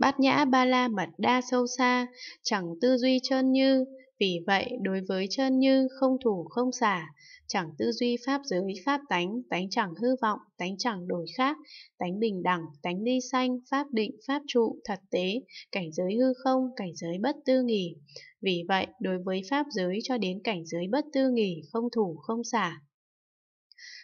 Bát nhã ba la mật đa sâu xa, chẳng tư duy chân như, vì vậy đối với chân như không thủ không xả, chẳng tư duy pháp giới pháp tánh, tánh chẳng hư vọng, tánh chẳng đổi khác, tánh bình đẳng, tánh ly sanh, pháp định, pháp trụ, thật tế, cảnh giới hư không, cảnh giới bất tư nghỉ. Vì vậy, đối với pháp giới cho đến cảnh giới bất tư nghỉ, không thủ không xả,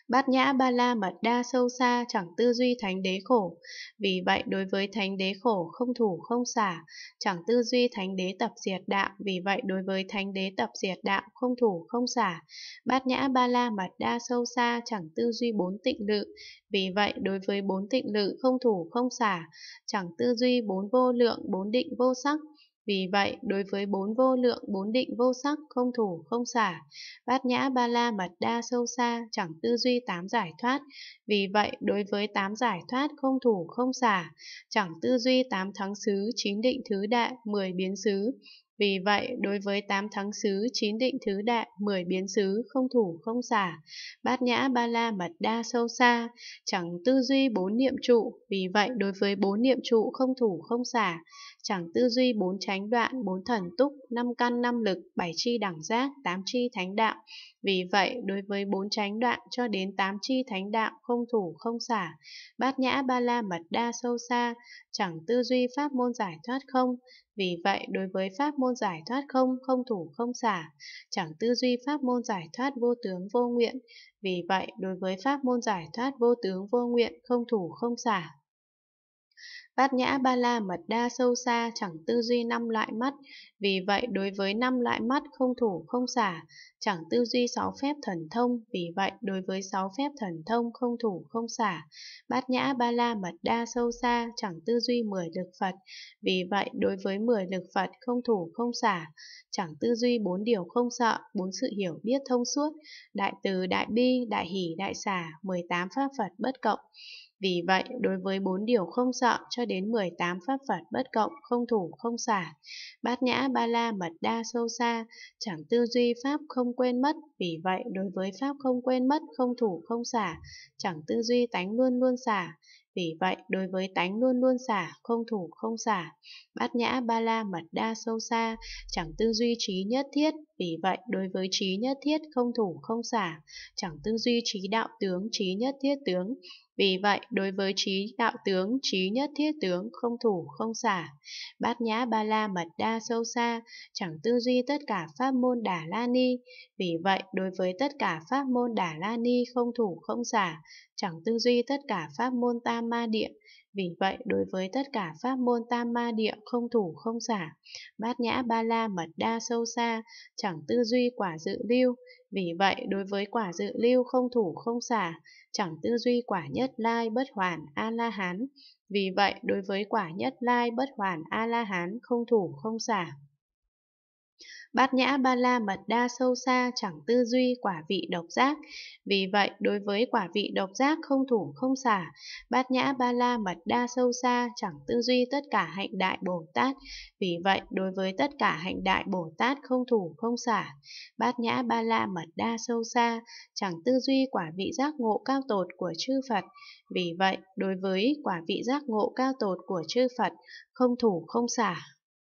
Bát nhã ba la mật đa sâu xa chẳng tư duy thánh đế khổ. Vì vậy đối với thánh đế khổ không thủ không xả, chẳng tư duy thánh đế tập diệt đạo. Vì vậy đối với thánh đế tập diệt đạo không thủ không xả. Bát nhã ba la mật đa sâu xa chẳng tư duy bốn tịnh lự. Vì vậy đối với bốn tịnh lự không thủ không xả, chẳng tư duy bốn vô lượng, bốn định vô sắc, vì vậy, đối với bốn vô lượng, bốn định vô sắc, không thủ, không xả, bát nhã ba la mật đa sâu xa, chẳng tư duy tám giải thoát. Vì vậy, đối với tám giải thoát, không thủ, không xả, chẳng tư duy tám thắng xứ, chín định thứ đại, mười biến xứ, vì vậy, đối với tám thắng xứ, chín định thứ đại, 10 biến xứ, không thủ, không xả, bát nhã ba la mật đa sâu xa, chẳng tư duy bốn niệm trụ. Vì vậy, đối với bốn niệm trụ, không thủ, không xả, chẳng tư duy bốn tránh đoạn, bốn thần túc, năm căn năm lực, bảy chi đẳng giác, tám chi thánh đạo. Vì vậy, đối với bốn tránh đoạn cho đến tám chi thánh đạo, không thủ, không xả, bát nhã ba la mật đa sâu xa, chẳng tư duy pháp môn giải thoát không, vì vậy, đối với pháp môn giải thoát không, không thủ không xả, chẳng tư duy pháp môn giải thoát vô tướng vô nguyện. Vì vậy, đối với pháp môn giải thoát vô tướng vô nguyện, không thủ không xả, Bát nhã ba la mật đa sâu xa chẳng tư duy năm loại mắt, vì vậy đối với năm loại mắt không thủ không xả, chẳng tư duy sáu phép thần thông, vì vậy đối với sáu phép thần thông không thủ không xả. Bát nhã ba la mật đa sâu xa chẳng tư duy mười lực Phật, vì vậy đối với mười lực Phật không thủ không xả, chẳng tư duy bốn điều không sợ, bốn sự hiểu biết thông suốt, đại từ đại bi, đại hỷ đại xả, 18 pháp Phật bất cộng. Vì vậy, đối với bốn điều không sợ cho đến 18 pháp Phật bất cộng, không thủ, không xả, bát nhã ba la mật đa sâu xa, chẳng tư duy pháp không quên mất, vì vậy đối với pháp không quên mất, không thủ, không xả, chẳng tư duy tánh luôn luôn xả, vì vậy, đối với tánh luôn luôn xả, không thủ không xả, bát nhã ba la mật đa sâu xa, chẳng tư duy trí nhất thiết, vì vậy đối với trí nhất thiết không thủ không xả, chẳng tư duy trí đạo tướng trí nhất thiết tướng, vì vậy, đối với trí đạo tướng, trí nhất thiết tướng, không thủ, không xả, bát nhã ba la mật đa sâu xa, chẳng tư duy tất cả pháp môn đà la ni. Vì vậy, đối với tất cả pháp môn đà la ni, không thủ, không xả, chẳng tư duy tất cả pháp môn tam ma địa. Vì vậy, đối với tất cả pháp môn tam ma địa không thủ không xả, bát nhã ba la mật đa sâu xa, chẳng tư duy quả dự lưu. Vì vậy, đối với quả dự lưu không thủ không xả, chẳng tư duy quả nhất lai bất hoàn A-la-hán. Vì vậy, đối với quả nhất lai bất hoàn A-la-hán không thủ không xả. Bát nhã ba la mật đa sâu xa chẳng tư duy quả vị độc giác. Vì vậy, đối với quả vị độc giác không thủ không xả, bát nhã ba la mật đa sâu xa chẳng tư duy tất cả hạnh đại Bồ Tát. Vì vậy, đối với tất cả hạnh đại Bồ Tát không thủ không xả, bát nhã ba la mật đa sâu xa chẳng tư duy quả vị giác ngộ cao tột của chư Phật. Vì vậy, đối với quả vị giác ngộ cao tột của chư Phật, không thủ không xả,